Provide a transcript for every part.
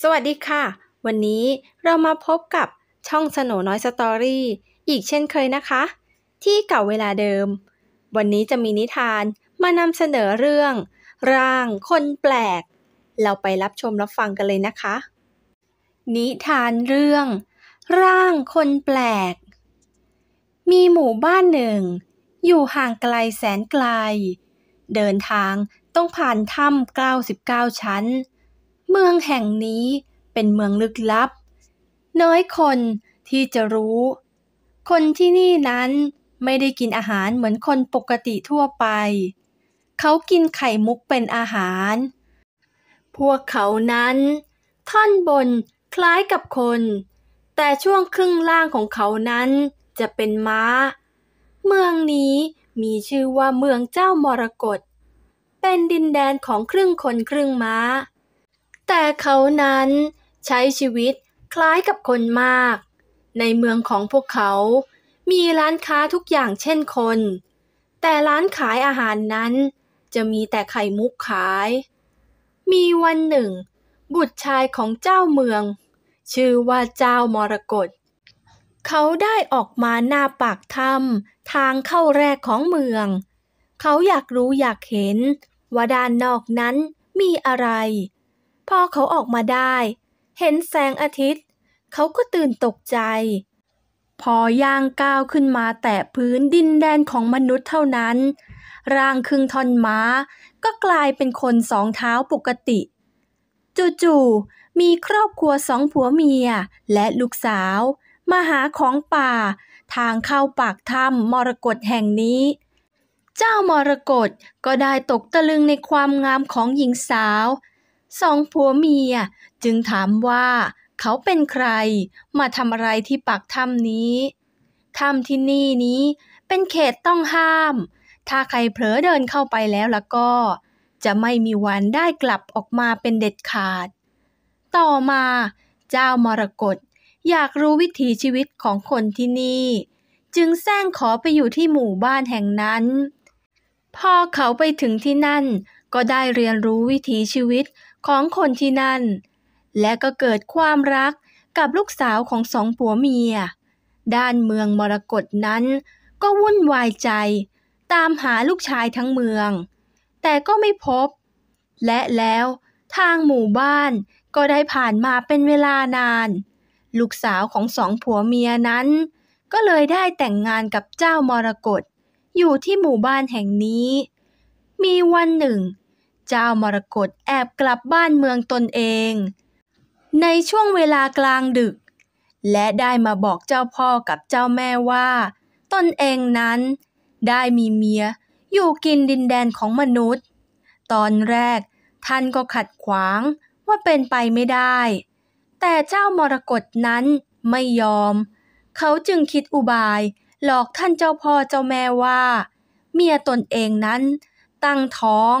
สวัสดีค่ะ วันนี้เรามาพบกับช่องสโนน้อยสตอรี่อีกเช่นเคยนะคะ ที่เก่าเวลาเดิม วันนี้จะมีนิทานมานำเสนอเรื่อง ร่างคนแปลก เราไปรับชมรับฟังกันเลยนะคะ นิทานเรื่อง ร่างคนแปลก มีหมู่บ้านหนึ่ง อยู่ห่างไกลแสนไกล เดินทางต้องผ่านถ้ำ99 ชั้นเมืองแห่งนี้เป็นเมืองลึกลับ น้อยคนที่จะรู้ คนที่นี่นั้นไม่ได้กินอาหารเหมือนคนปกติทั่วไป เขากินไข่มุกเป็นอาหาร พวกเขานั้น ท่อนบนคล้ายกับคน แต่ช่วงครึ่งล่างของเขานั้นจะเป็นม้า เมืองนี้มีชื่อว่าเมืองเจ้ามรกตเป็นดินแดนของครึ่งคนครึ่งม้าแต่เขานั้นใช้ชีวิตคล้ายกับคนมาก ในเมืองของพวกเขามีร้านค้าทุกอย่างเช่นคน แต่ร้านขายอาหารนั้นจะมีแต่ไข่มุกขาย มีวันหนึ่ง บุตรชายของเจ้าเมือง ชื่อว่าเจ้ามรกตเขาได้ออกมาหน้าปากถ้ำทางเข้าแรกของเมือง เขาอยากรู้อยากเห็นว่าด้านนอกนั้นมีอะไรพอเขาออกมาได้ เห็นแสงอาทิตย์ เขาก็ตื่นตกใจ พอย่างก้าวขึ้นมาแตะพื้นดินแดนของมนุษย์เท่านั้น ร่างครึ่งท่อนม้าก็กลายเป็นคนสองเท้าปกติ จู่ๆมีครอบครัวสองผัวเมียและลูกสาว มาหาของป่า ทางเข้าปากถ้ำมรกตแห่งนี้ เจ้ามรกตก็ได้ตกตะลึงในความงามของหญิงสาวสองผัวเมียจึงถามว่า เขาเป็นใครมาทำอะไรที่ปากถ้ำนี้ ถ้ำที่นี่นี้เป็นเขตต้องห้าม ถ้าใครเผลอเดินเข้าไปแล้วละก็ จะไม่มีวันได้กลับออกมาเป็นเด็ดขาด ต่อมา เจ้ามรกตอยากรู้วิถีชีวิตของคนที่นี่ จึงแซงขอไปอยู่ที่หมู่บ้านแห่งนั้นพอเขาไปถึงที่นั่นก็ได้เรียนรู้วิถีชีวิตของคนที่นั่น และก็เกิดความรักกับลูกสาวของสองผัวเมีย ด้านเมืองมรกตนั้น ก็วุ่นวายใจ ตามหาลูกชายทั้งเมือง แต่ก็ไม่พบ และแล้วทางหมู่บ้านก็ได้ผ่านมาเป็นเวลานาน ลูกสาวของสองผัวเมียนั้น ก็เลยได้แต่งงานกับเจ้ามรกตอยู่ที่หมู่บ้านแห่งนี้ มีวันหนึ่งเจ้ามรกตแอบกลับบ้านเมืองตนเอง ในช่วงเวลากลางดึก และได้มาบอกเจ้าพ่อกับเจ้าแม่ว่า ตนเองนั้น ได้มีเมียอยู่กินดินแดนของมนุษย์ ตอนแรก ท่านก็ขัดขวางว่าเป็นไปไม่ได้ แต่เจ้ามรกตนั้นไม่ยอม เขาจึงคิดอุบายหลอกท่านเจ้าพ่อเจ้าแม่ว่า เมียตนเองนั้น ตั้งท้อง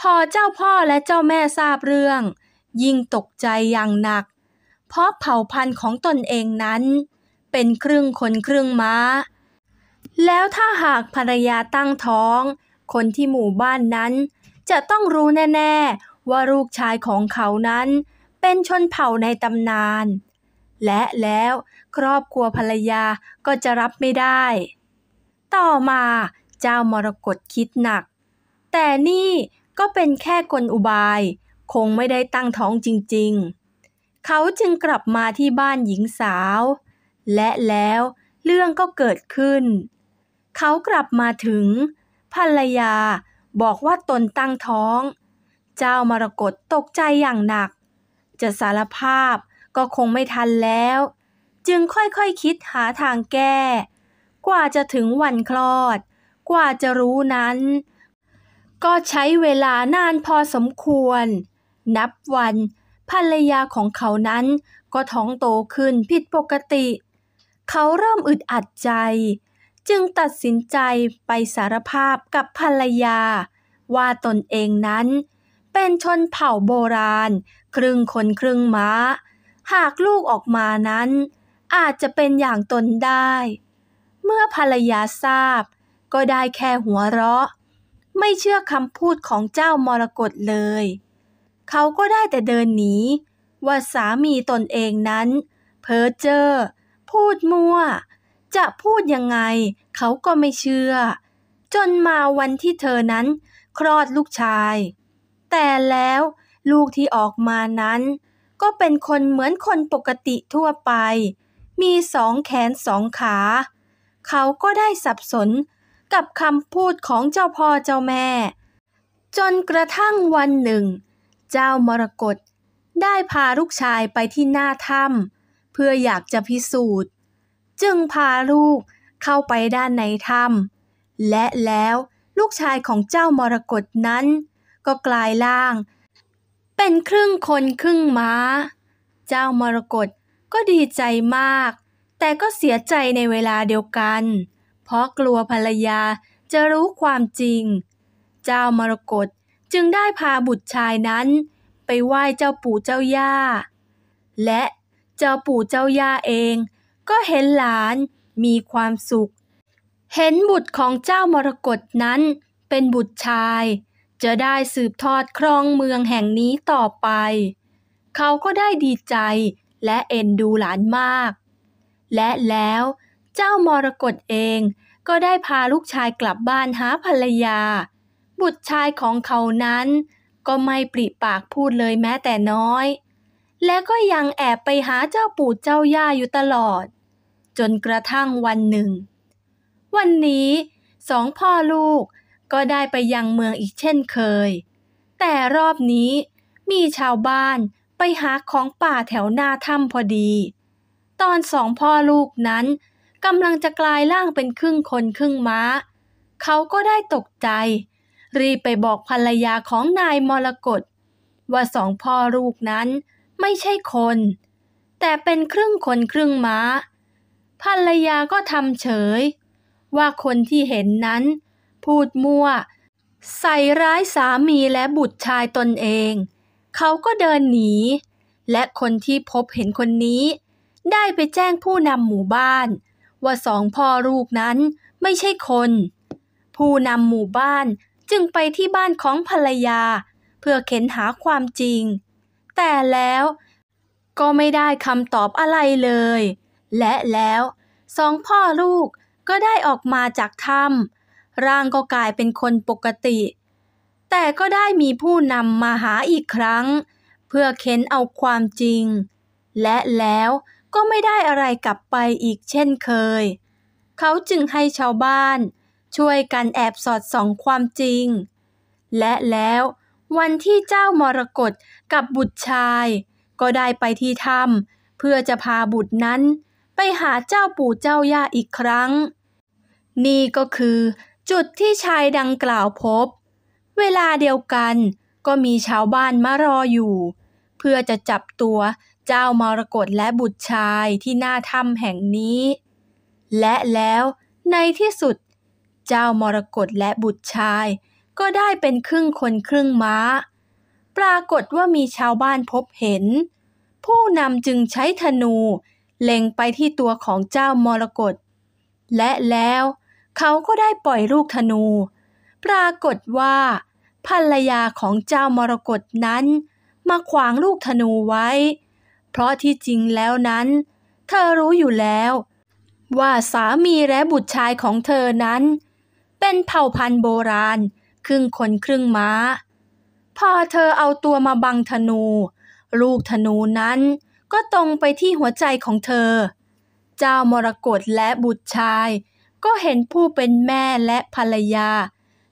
พอเจ้าพ่อและเจ้าแม่ทราบเรื่อง ยิ่งตกใจอย่างหนัก เพราะเผ่าพันธุ์ของตนเองนั้น เป็นครึ่งคนครึ่งม้า แล้วถ้าหากภรรยาตั้งท้อง คนที่หมู่บ้านนั้น จะต้องรู้แน่ ๆ ว่าลูกชายของเขานั้น เป็นชนเผ่าในตำนาน และแล้วครอบครัวภรรยาก็จะรับไม่ได้ ต่อมาเจ้ามรกตคิดหนัก แต่นี่ก็เป็นแค่กลอุบายคงไม่ได้ตั้งท้องจริงๆ เขาจึงกลับมาที่บ้านหญิงสาว และแล้วเรื่องก็เกิดขึ้น เขากลับมาถึง ภรรยาบอกว่าตนตั้งท้อง เจ้ามรกตตกใจอย่างหนัก จะสารภาพก็คงไม่ทันแล้ว จึงค่อยๆคคิดหาทางแก้ กว่าจะถึงวันคลอด กว่าจะรู้นั้นก็ใช้เวลานานพอสมควร นับวัน ภรรยาของเขานั้นก็ท้องโตขึ้นผิดปกติ เขาเริ่มอึดอัดใจ จึงตัดสินใจไปสารภาพกับภรรยา ว่าตนเองนั้น เป็นชนเผ่าโบราณ ครึ่งคนครึ่งม้า หากลูกออกมานั้น อาจจะเป็นอย่างตนได้ เมื่อภรรยาทราบ ก็ได้แค่หัวเราะไม่เชื่อคำพูดของเจ้ามรกตเลย เขาก็ได้แต่เดินหนีว่าสามีตนเองนั้น เพ้อเจอพูดมั่ว จะพูดยังไง เขาก็ไม่เชื่อ จนมาวันที่เธอนั้นคลอดลูกชาย แต่แล้วลูกที่ออกมานั้น ก็เป็นคนเหมือนคนปกติทั่วไป มีสองแขนสองขา เขาก็ได้สับสนกับคำพูดของเจ้าพ่อเจ้าแม่ จนกระทั่งวันหนึ่ง เจ้ามรกตได้พาลูกชายไปที่หน้าถ้ำเพื่ออยากจะพิสูจน์ จึงพาลูกเข้าไปด้านในถ้ำและแล้วลูกชายของเจ้ามรกตนั้นก็กลายล่าง เป็นครึ่งคนครึ่งม้า เจ้ามรกตก็ดีใจมาก แต่ก็เสียใจในเวลาเดียวกันเพราะกลัวภรรยาจะรู้ความจริง เจ้ามรกตจึงได้พาบุตรชายนั้น ไปไหว้เจ้าปู่เจ้าย่า และเจ้าปู่เจ้าย่าเอง ก็เห็นหลานมีความสุข เห็นบุตรของเจ้ามรกตนั้น เป็นบุตรชาย จะได้สืบทอด ครองเมืองแห่งนี้ต่อไป เขาก็ได้ดีใจและเอ็นดูหลานมาก และแล้วเจ้ามรกตเองก็ได้พาลูกชายกลับบ้านหาภรรยา บุตรชายของเขานั้นก็ไม่ปริปากพูดเลยแม้แต่น้อย และก็ยังแอบไปหาเจ้าปู่เจ้าย่าอยู่ตลอด จนกระทั่งวันหนึ่ง วันนี้สองพ่อลูกก็ได้ไปยังเมืองอีกเช่นเคย แต่รอบนี้มีชาวบ้านไปหาของป่าแถวหน้าถ้ำพอดี ตอนสองพ่อลูกนั้นกำลังจะกลายร่างเป็นครึ่งคน ครึ่งม้า เขาก็ได้ตกใจ รีบไปบอกภรรยาของนายมรกตว่าสองพ่อลูกนั้นไม่ใช่คน แต่เป็นครึ่งคน ครึ่งม้า ภรรยาก็ทำเฉย ว่าคนที่เห็นนั้น พูดมั่ว ใส่ร้ายสามีและบุตรชายตนเอง เขาก็เดินหนี และคนที่พบเห็นคนนี้ ได้ไปแจ้งผู้นำหมู่บ้านว่าสองพ่อลูกนั้นไม่ใช่คน ผู้นำหมู่บ้านจึงไปที่บ้านของภรรยา เพื่อเข็นหาความจริง แต่แล้วก็ไม่ได้คำตอบอะไรเลย และแล้วสองพ่อลูกก็ได้ออกมาจากถ้ำร่างก็กลายเป็นคนปกติ แต่ก็ได้มีผู้นำมาหาอีกครั้ง เพื่อเข็นเอาความจริง และแล้วก็ไม่ได้อะไรกลับไปอีกเช่นเคย เขาจึงให้ชาวบ้าน ช่วยกันแอบสอดส่องความจริง และแล้ว วันที่เจ้ามรกตกับบุตรชาย ก็ได้ไปที่ถ้ำเพื่อจะพาบุตรนั้น ไปหาเจ้าปู่เจ้าย่าอีกครั้ง นี่ก็คือ จุดที่ชายดังกล่าวพบ เวลาเดียวกันก็มีชาวบ้านมารออยู่ เพื่อจะจับตัวเจ้ามรกตและบุตรชายที่หน้าถ้ำแห่งนี้ และแล้วในที่สุด เจ้ามรกตและบุตรชายก็ได้เป็นครึ่งคนครึ่งม้า ปรากฏว่ามีชาวบ้านพบเห็น ผู้นำจึงใช้ธนู เล็งไปที่ตัวของเจ้ามรกตและแล้วเขาก็ได้ปล่อยลูกธนู ปรากฏว่าภรรยาของเจ้ามรกตนั้น มาขวางลูกธนูไว้เพราะที่จริงแล้วนั้น เธอรู้อยู่แล้ว ว่าสามีและบุตรชายของเธอนั้น เป็นเผ่าพันธุ์โบราณครึ่งคนครึ่งม้าพอเธอเอาตัวมาบังธนู ลูกธนูนั้นก็ตรงไปที่หัวใจของเธอ เจ้ามรกตและบุตรชาย ก็เห็นผู้เป็นแม่และภรรยา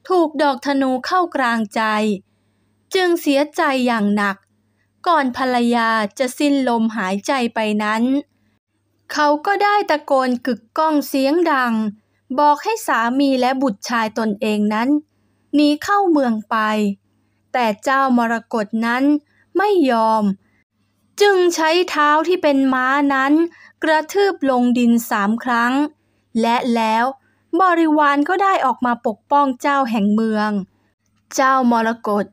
ถูกดอกธนูเข้ากลางใจ จึงเสียใจอย่างหนักก่อนภรรยาจะสิ้นลมหายใจไปนั้น เขาก็ได้ตะโกนกึกก้องเสียงดัง บอกให้สามีและบุตรชายตนเองนั้นหนีเข้าเมืองไป แต่เจ้ามรกตนั้นไม่ยอม จึงใช้เท้าที่เป็นม้านั้น กระทืบลงดินสามครั้ง และแล้วบริวารก็ได้ออกมาปกป้องเจ้าแห่งเมือง เจ้ามรกต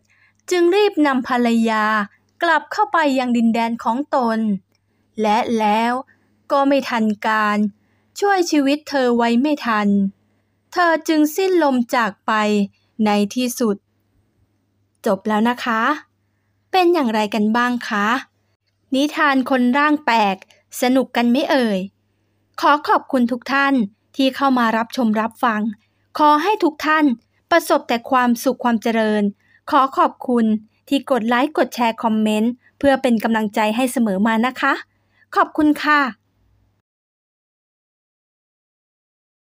จึงรีบนำภรรยากลับเข้าไปยังดินแดนของตน และแล้วก็ไม่ทันการ ช่วยชีวิตเธอไว้ไม่ทัน เธอจึงสิ้นลมจากไปในที่สุด จบแล้วนะคะ เป็นอย่างไรกันบ้างคะ นิทานคนร่างแปลกสนุกกันไม่เอ่ย ขอขอบคุณทุกท่านที่เข้ามารับชมรับฟัง ขอให้ทุกท่าน ประสบแต่ความสุขความเจริญ ขอขอบคุณที่กดไลค์กดแชร์คอมเมนต์ เพื่อเป็นกำลังใจให้เสมอมานะคะ ขอบคุณค่ะ